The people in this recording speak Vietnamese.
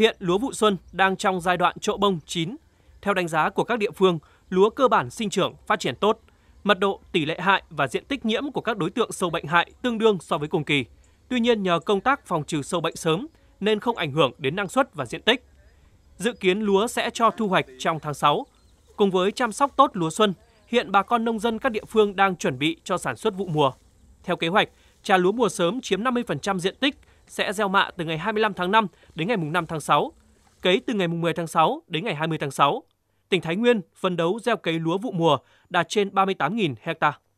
Hiện lúa vụ xuân đang trong giai đoạn trộ bông chín. Theo đánh giá của các địa phương, lúa cơ bản sinh trưởng, phát triển tốt. Mật độ, tỷ lệ hại và diện tích nhiễm của các đối tượng sâu bệnh hại tương đương so với cùng kỳ. Tuy nhiên nhờ công tác phòng trừ sâu bệnh sớm nên không ảnh hưởng đến năng suất và diện tích. Dự kiến lúa sẽ cho thu hoạch trong tháng 6. Cùng với chăm sóc tốt lúa xuân, hiện bà con nông dân các địa phương đang chuẩn bị cho sản xuất vụ mùa. Theo kế hoạch, trà lúa mùa sớm chiếm 50% diện tích, sẽ gieo mạ từ ngày 25 tháng 5 đến ngày 5 tháng 6, cấy từ ngày 10 tháng 6 đến ngày 20 tháng 6. Tỉnh Thái Nguyên phân đấu gieo cấy lúa vụ mùa đạt trên 38.000 hectare.